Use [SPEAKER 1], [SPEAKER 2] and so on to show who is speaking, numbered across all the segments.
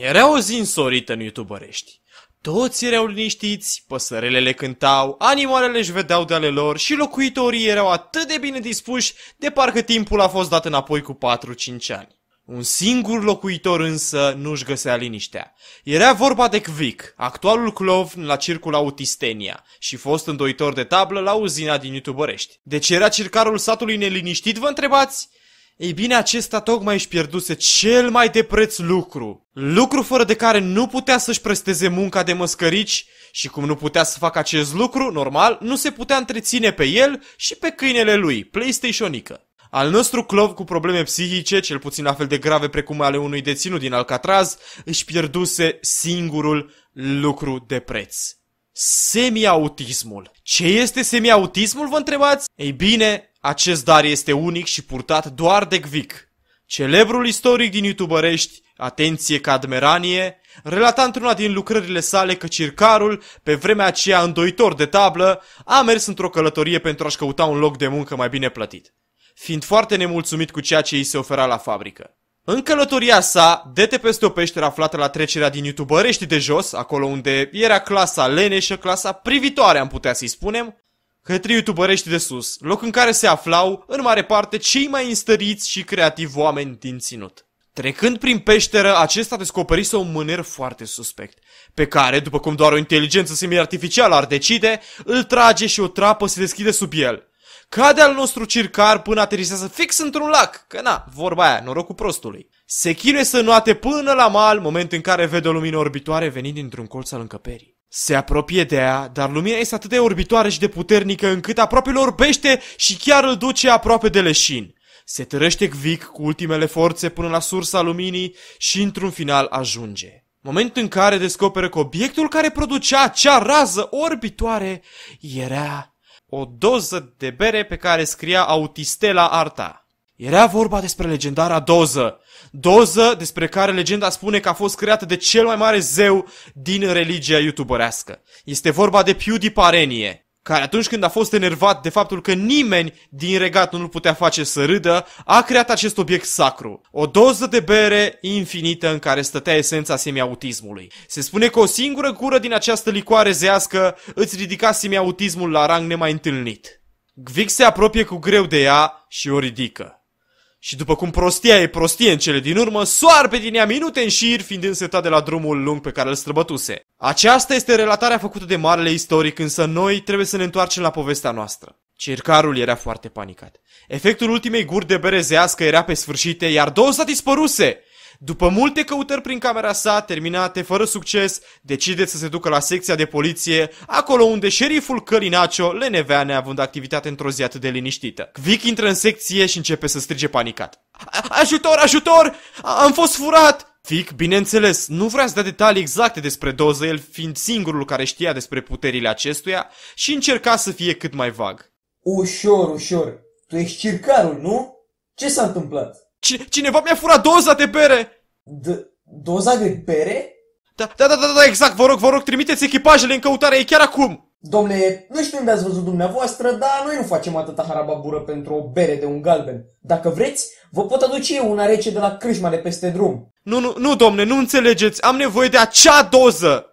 [SPEAKER 1] Era o zi însorită în youtuberești. Toți erau liniștiți, păsărelele cântau, animalele își vedeau de ale lor și locuitorii erau atât de bine dispuși de parcă timpul a fost dat înapoi cu 4-5 ani. Un singur locuitor însă nu-și găsea liniștea. Era vorba de Kvik, actualul clovn la circul Autistenia și fost îndoitor de tablă la uzina din De Deci era circarul satului neliniștit, vă întrebați? Ei bine, acesta tocmai își pierduse cel mai de preț lucru. Lucru fără de care nu putea să-și presteze munca de măscărici și cum nu putea să facă acest lucru, normal, nu se putea întreține pe el și pe câinele lui, PlayStation-ică. Al nostru Clov cu probleme psihice, cel puțin la fel de grave precum ale unui deținut din Alcatraz, își pierduse singurul lucru de preț. Semiautismul. Ce este semiautismul, vă întrebați? Ei bine, acest dar este unic și purtat doar de Gvic. Celebrul istoric din youtuberești, atenție admeranie, relata într-una din lucrările sale că circarul, pe vremea aceea îndoitor de tablă, a mers într-o călătorie pentru a-și căuta un loc de muncă mai bine plătit, fiind foarte nemulțumit cu ceea ce îi se ofera la fabrică. În călătoria sa, dete peste o peșteră aflată la trecerea din youtuberești de jos, acolo unde era clasa leneșă, clasa privitoare am putea să-i spunem, către youtuberești de sus, loc în care se aflau, în mare parte, cei mai înstăriți și creativi oameni din ținut. Trecând prin peșteră, acesta descoperise un mâner foarte suspect, pe care, după cum doar o inteligență semi-artificială ar decide, îl trage și o trapă se deschide sub el. Cade al nostru circar până aterisează fix într-un lac, că na, vorba aia, norocul prostului. Se chinuie să noate până la mal, moment în care vede o lumină orbitoare venind dintr-un colț al încăperii. Se apropie de ea, dar lumina este atât de orbitoare și de puternică încât aproape îl orbește și chiar îl duce aproape de leșin. Se târăște Gvic cu ultimele forțe până la sursa luminii și într-un final ajunge. Moment în care descoperă că obiectul care producea acea rază orbitoare era o doză de bere pe care scria Autistela Arta. Era vorba despre legendara doză. Doză despre care legenda spune că a fost creată de cel mai mare zeu din religia youtuberească. Este vorba de PewDieParenie, care atunci când a fost enervat de faptul că nimeni din regat nu-l putea face să râdă, a creat acest obiect sacru. O doză de bere infinită în care stătea esența semiautismului. Se spune că o singură gură din această licoare zească îți ridica semiautismul la rang nemai întâlnit. Gvic se apropie cu greu de ea și o ridică. Și după cum prostia e prostie în cele din urmă, soarbe din ea minute în șir, fiind însetat de la drumul lung pe care îl străbătuse. Aceasta este relatarea făcută de marele istoric, însă noi trebuie să ne întoarcem la povestea noastră. Circarul era foarte panicat. Efectul ultimei guri de berezească era pe sfârșit, iar două dispăruse. După multe căutări prin camera sa, terminate fără succes, decide să se ducă la secția de poliție, acolo unde șeriful Călinacio le nevea neavând activitate într-o zi atât de liniștită. Vic intră în secție și începe să strige panicat. Ajutor, ajutor! Am fost furat! Fic, bineînțeles, nu vrea să dea detalii exacte despre doză, el fiind singurul care știa despre puterile acestuia și încerca să fie cât mai vag. Ușor, ușor. Tu ești circarul, nu? Ce s-a întâmplat? Cine, cineva mi-a furat doza de bere! D doza de bere? Da, da, da, da, da, exact, vă rog, vă rog, trimiteți echipajele în căutare, e chiar acum! Domne, nu știu unde ați văzut dumneavoastră, dar noi nu facem atâta harababură pentru o bere de un galben. Dacă vreți, vă pot aduce eu una rece de la crâșma de peste drum. Nu, nu, nu, domne, nu înțelegeți, am nevoie de acea doză!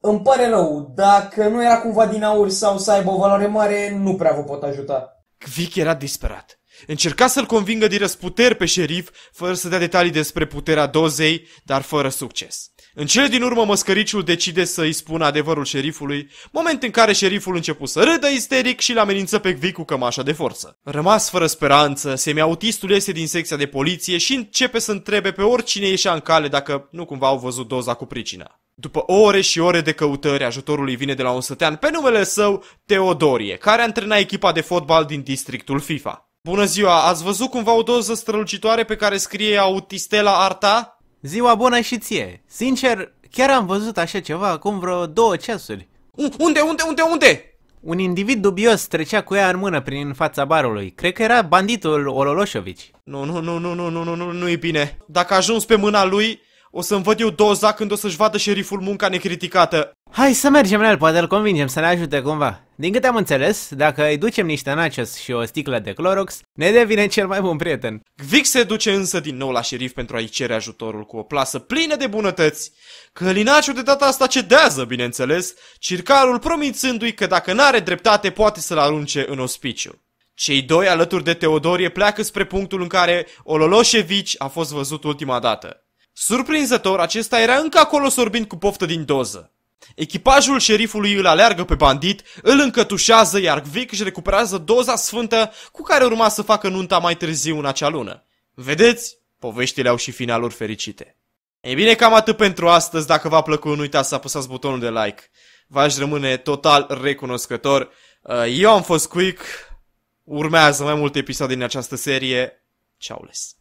[SPEAKER 1] Îmi pare rău, dacă nu era cumva din aur sau să aibă o valoare mare, nu prea vă pot ajuta. Vic era disperat. Încerca să-l convingă din răsputeri pe șerif, fără să dea detalii despre puterea dozei, dar fără succes. În cele din urmă, măscăriciul decide să-i spună adevărul șerifului, moment în care șeriful început să râdă isteric și l amenință pe Gvi cu cămașa de forță. Rămas fără speranță, semiautistul iese din secția de poliție și începe să întrebe pe oricine ieșea în cale dacă nu cumva au văzut doza cu pricina. După ore și ore de căutări, ajutorul îi vine de la un sătean pe numele său Teodorie, care antrena echipa de fotbal din districtul FIFA. Bună ziua! Ați văzut cumva o doză strălucitoare pe care scrie autistela arta? Ziua bună și ție! Sincer, chiar am văzut așa ceva acum vreo două ceasuri. U unde, unde, unde, unde? Un individ dubios trecea cu ea în mână prin fața barului. Cred că era banditul Ololoșovici. Nu, nu, nu, nu, nu, nu, nu, nu, nu e bine. Dacă ajuns pe mâna lui, o să-mi văd eu doza când o să-și vadă șeriful munca necriticată. Hai să mergem la el, poate îl convingem să ne ajute cumva. Din câte am înțeles, dacă îi ducem niște nachos și o sticlă de Clorox, ne devine cel mai bun prieten. Vic se duce însă din nou la șerif pentru a-i cere ajutorul cu o plasă plină de bunătăți. Călinaciu de data asta cedează, bineînțeles, circarul promițându-i că dacă n-are dreptate poate să-l arunce în ospiciu. Cei doi alături de Teodorie pleacă spre punctul în care Ololoșevici a fost văzut ultima dată. Surprinzător, acesta era încă acolo sorbind cu poftă din doză. Echipajul șerifului îl aleargă pe bandit, îl încătușează, iar Vic își recuperează doza sfântă cu care urma să facă nunta mai târziu în acea lună. Vedeți? Poveștile au și finaluri fericite. E bine, cam atât pentru astăzi. Dacă v-a plăcut, nu uitați să apăsați butonul de like. V-aș rămâne total recunoscător. Uh, eu am fost Quick. Urmează mai multe episoade din această serie. les.